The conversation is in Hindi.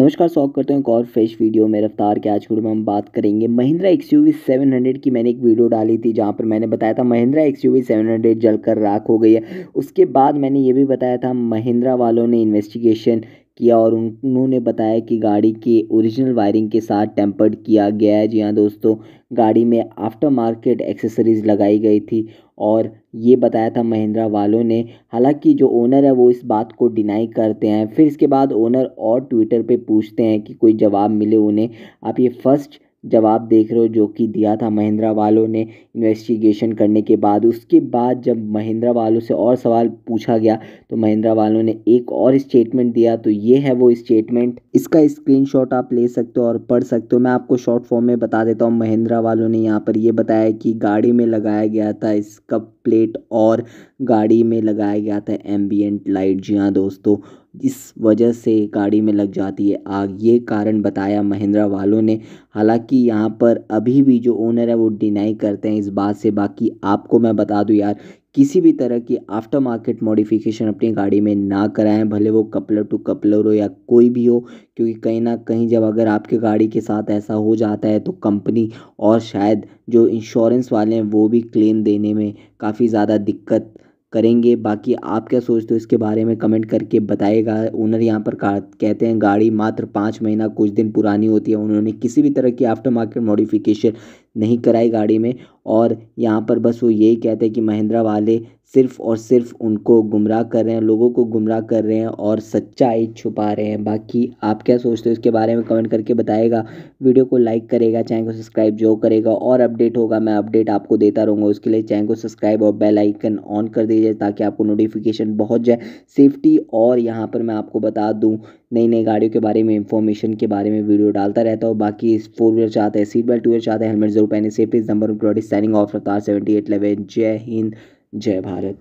नमस्कार स्वागत करते हैं एक और फ्रेश वीडियो में रफ्तार के आज गुड़ में हम बात करेंगे महिंद्रा एक्स यू की मैंने एक वीडियो डाली थी जहां पर मैंने बताया था महिंद्रा एक्स यू जलकर राख हो गई है उसके बाद मैंने ये भी बताया था महिंद्रा वालों ने इन्वेस्टिगेशन किया और उन्होंने बताया कि गाड़ी के ओरिजिनल वायरिंग के साथ टेम्पर्ड किया गया है जी हाँ दोस्तों गाड़ी में आफ्टर मार्केट एक्सेसरीज लगाई गई थी और ये बताया था महिंद्रा वालों ने हालांकि जो ओनर है वो इस बात को डिनाई करते हैं फिर इसके बाद ओनर और ट्विटर पे पूछते हैं कि कोई जवाब मिले उन्हें आप ये फर्स्ट जवाब देख रहे हो जो कि दिया था महिंद्रा वालों ने इन्वेस्टिगेशन करने के बाद उसके बाद जब महिंद्रा वालों से और सवाल पूछा गया तो महिंद्रा वालों ने एक और स्टेटमेंट दिया तो ये है वो स्टेटमेंट इसका स्क्रीनशॉट आप ले सकते हो और पढ़ सकते हो मैं आपको शॉर्ट फॉर्म में बता देता हूँ महिंद्रा वालों ने यहाँ पर यह बताया कि गाड़ी में लगाया गया था इसका प्लेट और गाड़ी में लगाया गया था एम्बियट लाइट जी हाँ दोस्तों इस वजह से गाड़ी में लग जाती है आग ये कारण बताया महिंद्रा वालों ने हालांकि यहाँ पर अभी भी जो ओनर है वो डिनाई करते हैं इस बात से बाकी आपको मैं बता दूँ यार किसी भी तरह की आफ्टर मार्केट मॉडिफिकेशन अपनी गाड़ी में ना कराएं भले वो कपलर टू कपलर हो या कोई भी हो क्योंकि कहीं ना कहीं जब अगर आपके गाड़ी के साथ ऐसा हो जाता है तो कंपनी और शायद जो इंश्योरेंस वाले हैं वो भी क्लेम देने में काफ़ी ज़्यादा दिक्कत करेंगे बाकी आप क्या सोचते हो इसके बारे में कमेंट करके बताएगा ओनर यहाँ पर कहते हैं गाड़ी मात्र पाँच महीना कुछ दिन पुरानी होती है उन्होंने किसी भी तरह की आफ्टर मार्केट मॉडिफिकेशन नहीं कराई गाड़ी में और यहाँ पर बस वो यही कहते हैं कि महिंद्रा वाले सिर्फ़ और सिर्फ़ उनको गुमराह कर रहे हैं लोगों को गुमराह कर रहे हैं और सच्चाई छुपा रहे हैं बाकी आप क्या सोचते हो इसके बारे में कमेंट करके बताएगा वीडियो को लाइक करेगा चैनल को सब्सक्राइब जो करेगा और अपडेट होगा मैं अपडेट आपको देता रहूँगा उसके लिए चैनल को सब्सक्राइब और बेल आइकन ऑन कर दीजिए ताकि आपको नोटिफिकेशन पहुँच जाए सेफ्टी और यहाँ पर मैं आपको बता दूँ नई नई गाड़ियों के बारे में इंफॉर्मेशन के बारे में वीडियो डालता रहता हूँ बाकी फोर व्हीलर चाहते हैं सीट बेल्ट टू व्हीलर चाहते हैं हेलमेट ज़रूर ओपन ने save number of product signing of रफ्तार सेवेंटी एट लेवल जय हिंद जय भारत